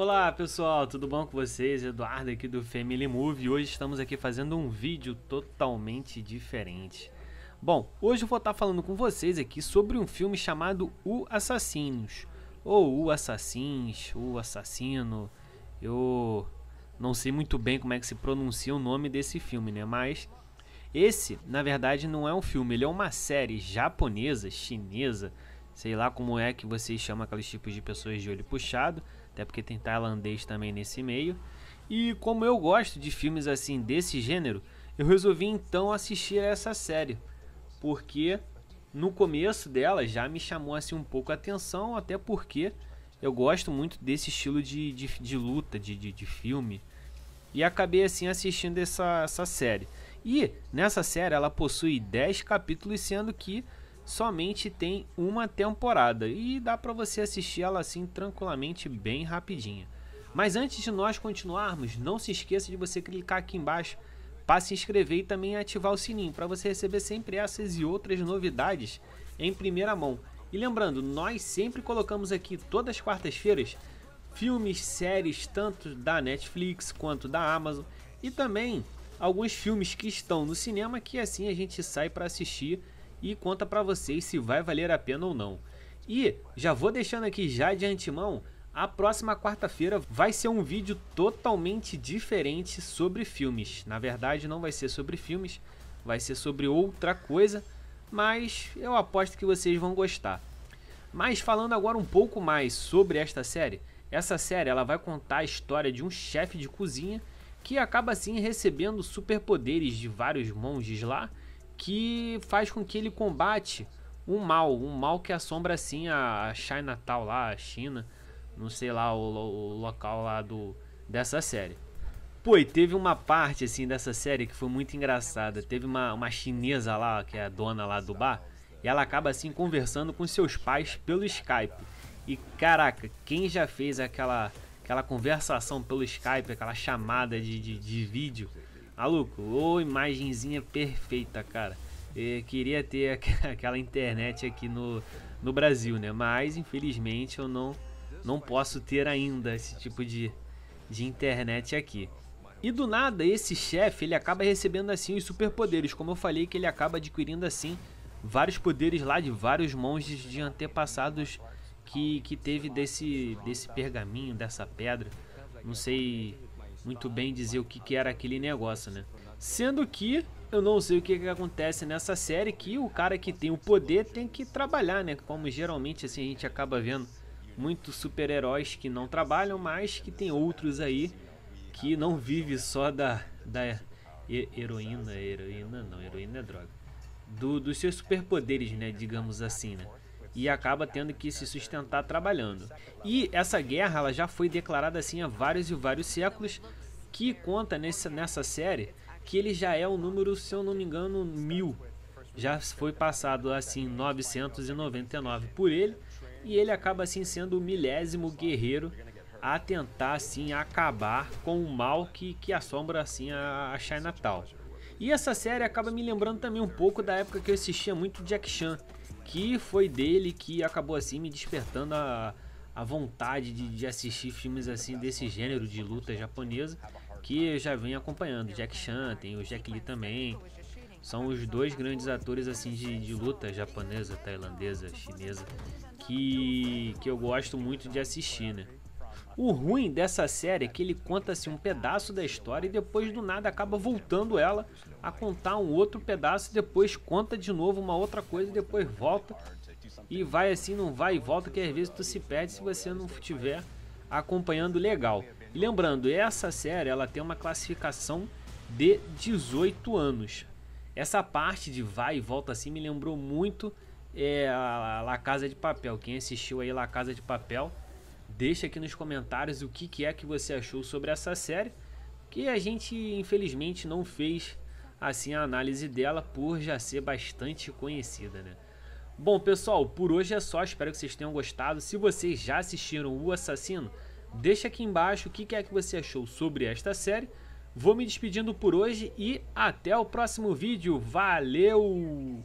Olá pessoal, tudo bom com vocês? Eduardo aqui do Family Move. Hoje estamos aqui fazendo um vídeo totalmente diferente. Bom, hoje eu vou estar falando com vocês aqui sobre um filme chamado O Assassinos, ou O Assassins, O Assassino. Eu não sei muito bem como é que se pronuncia o nome desse filme, né? Mas esse, na verdade, não é um filme, ele é uma série japonesa, chinesa, Sei lá como é que vocês chamam aqueles tipos de pessoas de olho puxado, até porque tem tailandês também nesse meio. E como eu gosto de filmes assim desse gênero, eu resolvi então assistir a essa série, porque no começo dela já me chamou assim um pouco a atenção, até porque eu gosto muito desse estilo de, de, de luta, de, de, de, filme. E acabei assim assistindo essa, essa série. E nessa série ela possui 10 capítulos, sendo que somente tem uma temporada e dá para você assistir ela assim tranquilamente, bem rapidinha. Mas antes de nós continuarmos, não se esqueça de você clicar aqui embaixo para se inscrever e também ativar o sininho para você receber sempre essas e outras novidades em primeira mão. E lembrando, nós sempre colocamos aqui todas as quartas-feiras filmes, séries tanto da Netflix quanto da Amazon e também alguns filmes que estão no cinema que assim a gente sai para assistir e conta para vocês se vai valer a pena ou não. E já vou deixando aqui já de antemão, a próxima quarta-feira vai ser um vídeo totalmente diferente sobre filmes. Na verdade, não vai ser sobre filmes, vai ser sobre outra coisa, mas eu aposto que vocês vão gostar. Mas falando agora um pouco mais sobre esta série, essa série ela vai contar a história de um chefe de cozinha que acaba assim recebendo superpoderes de vários monges lá que faz com que ele combate um mal, um mal que assombra assim a Chinatown lá, a China, não sei lá o, o local lá do dessa série. Pô, e teve uma parte assim dessa série que foi muito engraçada. Teve uma, uma chinesa lá, que é a dona lá do bar, e ela acaba assim conversando com seus pais pelo Skype. E caraca, quem já fez aquela aquela conversação pelo Skype, aquela chamada de, de, de vídeo, Maluco, ô imagenzinha perfeita, cara. Eu queria ter aquela internet aqui no, no Brasil, né? Mas infelizmente eu não, não posso ter ainda esse tipo de, de internet aqui. E do nada, esse chefe ele acaba recebendo assim os superpoderes. Como eu falei, que ele acaba adquirindo assim vários poderes lá de vários monges de antepassados que, que teve desse, desse pergaminho, dessa pedra. Não sei muito bem dizer o que, que era aquele negócio, né? Sendo que eu não sei o que, que, acontece nessa série que o cara que tem o poder tem que trabalhar, né? Como geralmente assim a gente acaba vendo muitos super-heróis que não trabalham, mas que tem outros aí que não vive só da, da heroína, heroína não, heroína é droga. Do, dos seus superpoderes, né? Digamos assim, né? e acaba tendo que se sustentar trabalhando. E essa guerra ela já foi declarada assim há vários e vários séculos, que conta nessa, nessa série que ele já é o um número, se eu não me engano, mil. Já foi passado assim 999 por ele e ele acaba assim sendo o milésimo guerreiro a tentar assim acabar com o mal que, que assombra assim a, a Chinatown. E essa série acaba me lembrando também um pouco da época que eu assistia muito Jack Chan, que foi dele que acabou assim me despertando a, a vontade de, de assistir filmes assim desse gênero de luta japonesa que eu já venho acompanhando. Jack Chan, tem o Jack Lee também. São os dois grandes atores assim de, de luta japonesa, tailandesa, chinesa que, que eu gosto muito de assistir, né? O ruim dessa série é que ele conta-se assim, um pedaço da história e depois do nada acaba voltando ela a contar um outro pedaço depois conta de novo uma outra coisa e depois volta. E vai assim, não vai e volta, que às vezes tu se perde se você não estiver acompanhando legal. lembrando, essa série ela tem uma classificação de 18 anos. Essa parte de vai e volta assim me lembrou muito é, a La Casa de Papel. Quem assistiu aí La Casa de Papel Deixa aqui nos comentários o que, que é que você achou sobre essa série, que a gente infelizmente não fez assim a análise dela por já ser bastante conhecida, né? Bom, pessoal, por hoje é só, espero que vocês tenham gostado. Se vocês já assistiram O Assassino, deixa aqui embaixo o que é que você achou sobre esta série. Vou me despedindo por hoje e até o próximo vídeo. Valeu!